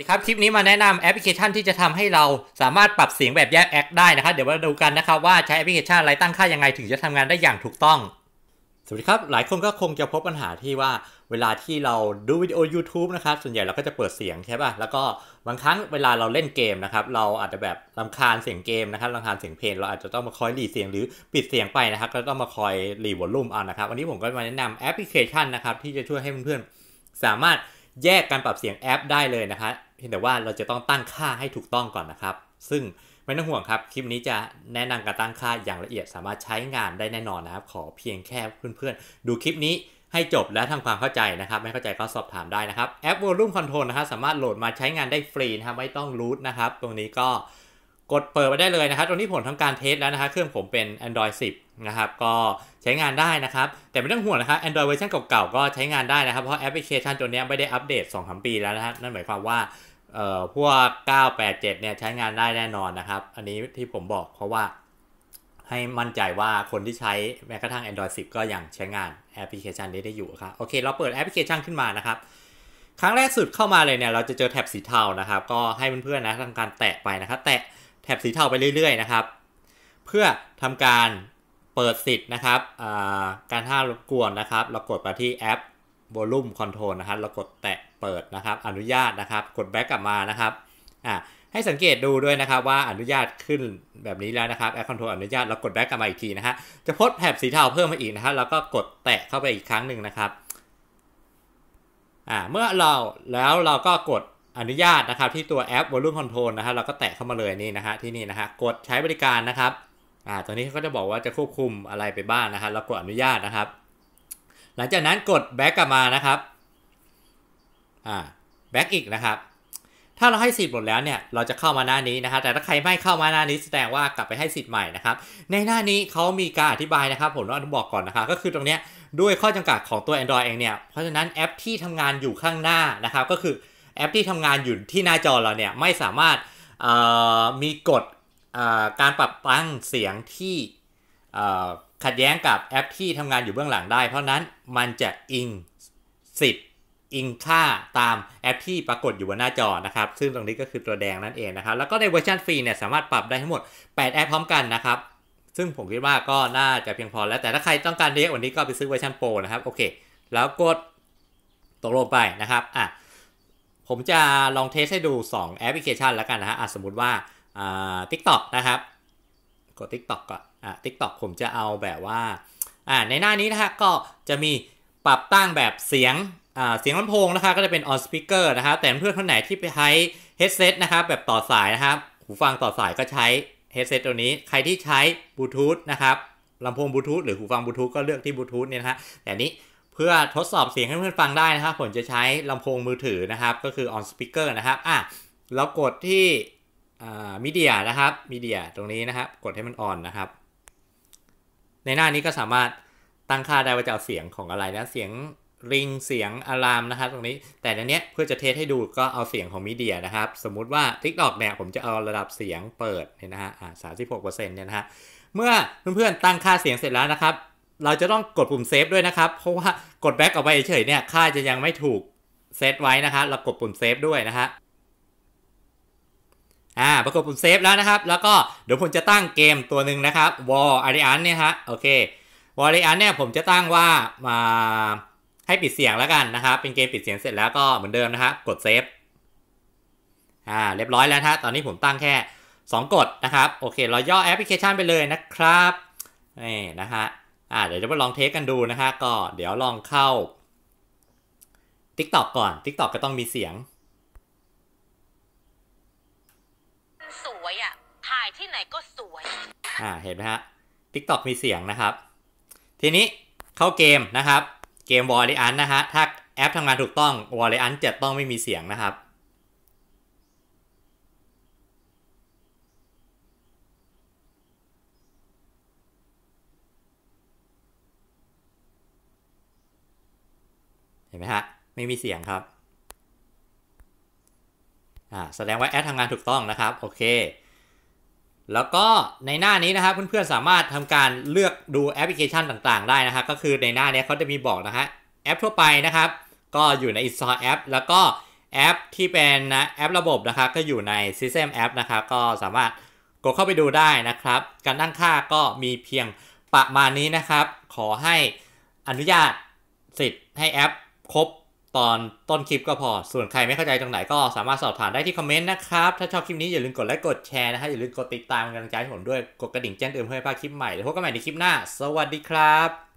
ดีครับคลิปนี้มาแนะนำแอปพลิเคชันที่จะทำให้เราสามารถปรับเสียงแบบแยกแอคได้นะครับเดี๋ยวมาดูกันนะครับ ว่าใช้แอปพลิเคชันอะไรตั้งค่ายังไงถึงจะทำงานได้อย่างถูกต้อง สวัสดีครับ หลายคนก็คงจะพบปัญหาที่ว่า เวลาที่เราดูวิดีโอ YouTube นะครับ ส่วนใหญ่เราก็จะเปิดเสียงใช่ป่ะแล้วก็บางครั้งเวลาเราเล่นเกมนะครับเราอาจจะแบบลำคาญเสียงเกมนะครับลำคาญเสียงเพลงเราอาจจะต้องมาคอยดีเสียงหรือปิดเสียงไปนะครับก็ต้องมาคอยรีวอลลุ่มเอานะครับวันนี้ผมก็มาแนะนำแอปพลิเคชันนะครับที่จะช่วยให้เพื่อนๆสามารถแยกการปรับเสียงแอป ได้เลยนะครับเพียงแต่ว่าเราจะต้องตั้งค่าให้ถูกต้องก่อนนะครับ ซึ่งไม่ต้องห่วงครับ คลิปนี้จะแนะนำการตั้งค่าอย่างละเอียด สามารถใช้งานได้แน่นอนนะครับ ขอเพียงแค่เพื่อนๆ ดูคลิปนี้ให้จบและทำความเข้าใจนะครับ ไม่เข้าใจก็สอบถามได้นะครับแอป Volume Control นะครับสามารถโหลดมาใช้งานได้ฟรีนะครับไม่ต้องรูทนะครับ ตรงนี้ก็กดเปิดไปได้เลยนะครับตรงนี้ผมทำการเทสแล้วนะครับเครื่องผมเป็น Android 10นะครับก็ใช้งานได้นะครับแต่ไม่ต้องห่วงนะครับแอนดรอยเวอร์ชันเก่าๆก็ใช้งานได้นะครับเพราะแอปพลิเคชันตัวนี้ไม่ได้อัปเดต2อสปีแล้วนะฮะนั่นหมายความว่าเอ่อพวก987เนี่ยใช้งานได้แน่นอนนะครับอันนี้ที่ผมบอกเพราะว่า ให้มั่นใจว่าคนที่ใช้แม้กระทั่ง Android 10 ก็ยังใช้งานแอปพลิเคชันนี้ได้อยู่ครับโอเคเราเปิดแอปพลิเคชันขึ้นมานะครับครั้งแรกสุดเข้ามาเลยเนี่ยเราจะเจอแท็บสีเทานะครับก็ให้เพื่อนๆนะทำการแตะไปนะครับแตะแถบสีเทาไปเรื่อยๆนะครับ เพื่อทำการเปิดสิทธิ์นะครับการห้ามรบกวนนะครับเรากดไปที่แอป Volume Control นะครับเรากดแตะเปิดนะครับอนุญาตนะครับกดแบ็กกลับมานะครับอ่าให้สังเกตดูด้วยนะครับว่าอนุญาตขึ้นแบบนี้แล้วนะครับแอปคอนโทรลอนุญาตเรากดแบ็กกลับมาอีกทีนะฮะจะพดแถบสีเทาเพิ่มมาอีกนะฮะแล้วก็กดแตะเข้าไปอีกครั้งหนึ่งนะครับอ่าเมื่อเราแล้วเราก็กดอนุญาตนะครับที่ตัวแอป Volume Control นะฮะเราก็แตะเข้ามาเลยนี่นะฮะที่นี่นะฮะกดใช้บริการนะครับอ่าตอนนี้ก็จะบอกว่าจะควบคุมอะไรไปบ้างนะฮะเรากดอนุญาตนะครับ หลังจากนั้นกดแบ็กกลับมานะครับอ่าแบ็กอีกนะครับถ้าเราให้สิทธิ์หมดแล้วเนี่ยเราจะเข้ามาหน้านี้นะฮะแต่ถ้าใครไม่เข้ามาหน้านี้แสดงว่ากลับไปให้สิทธิ์ใหม่นะครับในหน้านี้เขามีการอธิบายนะครับผมต้องบอกก่อนนะครับก็คือตรงเนี้ยด้วยข้อจำกัดของตัว Android เองเนี่ยเพราะฉะนั้นแอปที่ทำงานอยู่ข้างหน้านะครับก็คือแอปที่ทำงานอยู่ที่หน้าจอเราเนี่ย ไม่สามารถมีกฎการปรับรังเสียงที่ขัดแย้งกับแอปที่ทำงานอยู่เบื้องหลังได้ เพราะนั้นมันจะอิงสิทธิ์อิงค่าตามแอปที่ปรากฏอยู่บนหน้าจอนะครับ ซึ่งตรงนี้ก็คือตัวแดงนั่นเองนะครับแล้วก็ในเวอร์ชันฟรีเนี่ยสามารถปรับได้ทั้งหมด 8 แอปพร้อมกันนะครับซึ่งผมคิดว่าก็น่าจะเพียงพอ แล้วแต่ถ้าใครต้องการเรียกวันนี้ก็ไปซื้อเวอร์ชันโปรนะครับโอเคแล้วกดตกลงไปนะครับอ่ะผมจะลองเทสให้ดู 2 แอปพลิเคชันแล้วกันนะฮะสมมติว่าทิกตอกนะครับ กด TikTok ก่อนอ่ะ TikTok ผมจะเอาแบบว่าอ่า ในหน้านี้นะฮะ ก็จะมีปรับตั้งแบบเสียงอ่าเสียงลำโพงนะคบก็จะเป็น on speaker นะครับแต่เพื่อนท่านไหนที่ไปใช้เฮดเซตนะครับแบบต่อสายนะครับหูฟังต่อสายก็ใช้เฮดเซตตัวนี้ ใครที่ใช้บลูทูธนะครับ ลำโพงบลูทูธหรือหูฟังบลูทูธก็เลือกที่บลูทูธเนี่ยนะฮะแต่นี้พื่อทดสอบเสียงให้เพื่อนฟังได้นะครับผมจะใช้ลำโพงมือถือนะครับ ก็คือ on speaker นะครับอ่ะเรากดที่มิเดียนะครับมิเดียตรงนี้นะครับ กดให้มันออนนะครับ ในหน้านี้ก็สามารถตั้งค่าได้ว่าจะเอาเสียงของอะไรนะเสียงริงเสียงอะลามนะครับตรงนี้ แต่ในเนี้ยเพื่อจะเทสให้ดูก็เอาเสียงของมิเดียนะครับ สมมุติว่า TikTok เนี่ยผมจะเอาระดับเสียงเปิดเนี่ยนะฮะอ่าสามสิบหกเปอร์เซ็นต์เนี่ยนะฮะเมื่อเพื่อนๆตั้งค่าเสียงเสร็จแล้วนะครับเราจะต้องกดปุ่มเซฟด้วยนะครับ เพราะว่ากดแบ็กออกไปเฉยเนี่ย ค่าจะยังไม่ถูก เซตไว้นะครับเรากดปุ่มเซฟด้วยนะฮะ อ่าปรากฏปุ่มเซฟแล้วนะครับแล้วก็ เดี๋ยวผมจะตั้งเกมตัวหนึ่งนะครับวอลอาริอันเนี่ยฮะโอเควอลอาริอันเนี่ยผมจะตั้งว่ามาให้ปิดเสียงแล้วกันนะครับ เป็นเกมปิดเสียงเสร็จแล้วก็เหมือนเดิมนะครับกดเซฟอ่าเรียบร้อยแล้วฮะตอนนี้ผมตั้งแค่2กดนะครับโอเคเราย่อแอปพลิเคชันไปเลยนะครับนี่นะฮะอ่าเดี๋ยวจะมาลองเทสกันดูนะฮะก็เดี๋ยวลองเข้า TikTok ก่อน TikTok ก็ต้องมีเสียง สวยอ่ะถ่ายที่ไหนก็สวยอ่าเห็นไหมฮะ TikTok มีเสียงนะครับ ทีนี้เข้าเกมนะครับ เกมวอลเลย์อันนะฮะถ้าแอปทำงานถูกต้องวอลเลย์อันจะต้องไม่มีเสียงนะครับนไหมฮะไม่มีเสียงครับอ่าแสดงว่าแอดทำงานถูกต้องนะครับโอเคแล้วก็ในหน้านี้นะครับเพื่อนๆสามารถทำการเลือกดูแอปพลิเคชันต่างๆได้นะครับก็คือในหน้านี้เขาจะมีบอกนะฮะแอปทั่วไปนะครับ ก็อยู่ใน Install App แล้วก็แอปที่เป็นนะแอประบบนะครับก็อยู่ใน System App นะครับก็สามารถกดเข้าไปดูได้นะครับการตั้งค่าก็มีเพียงประมาณนี้นะครับ ขอให้อนุญาตสิทธิ์ให้แอปครบ ตอนต้นคลิปก็พอส่วนใครไม่เข้าใจตรงไหนก็สามารถสอบถามได้ที่คอมเมนต์นะครับ ถ้าชอบคลิปนี้อย่าลืมกดไลค์กดแชร์นะฮะอย่าลืมกดติดตามกำลังใจผมด้วยกดกระดิ่งแจ้งเตือนเพื่อให้พลาดคลิปใหม่แล้วพบกันใหม่ในคลิปหน้า สวัสดีครับ